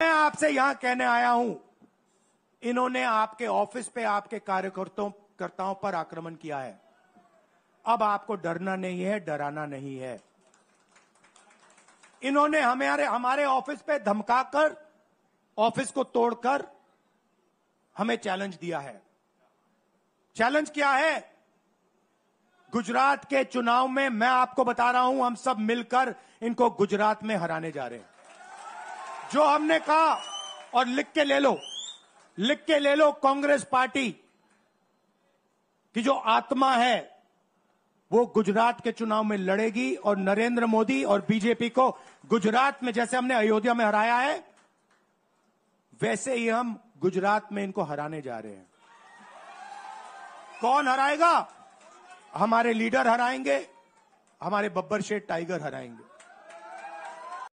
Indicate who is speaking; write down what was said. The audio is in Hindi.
Speaker 1: मैं आपसे यहां कहने आया हूं इन्होंने आपके ऑफिस पे आपके कार्यकर्ताओं कर्ताओं पर आक्रमण किया है अब आपको डरना नहीं है डराना नहीं है इन्होंने हमारे हमारे ऑफिस पे धमकाकर ऑफिस को तोड़कर हमें चैलेंज दिया है चैलेंज क्या है गुजरात के चुनाव में मैं आपको बता रहा हूं हम सब मिलकर इनको गुजरात में हराने जा रहे हैं जो हमने कहा और लिख के ले लो लिख के ले लो कांग्रेस पार्टी की जो आत्मा है वो गुजरात के चुनाव में लड़ेगी और नरेंद्र मोदी और बीजेपी को गुजरात में जैसे हमने अयोध्या में हराया है वैसे ही हम गुजरात में इनको हराने जा रहे हैं कौन हराएगा हमारे लीडर हराएंगे हमारे बब्बर शेठ टाइगर हराएंगे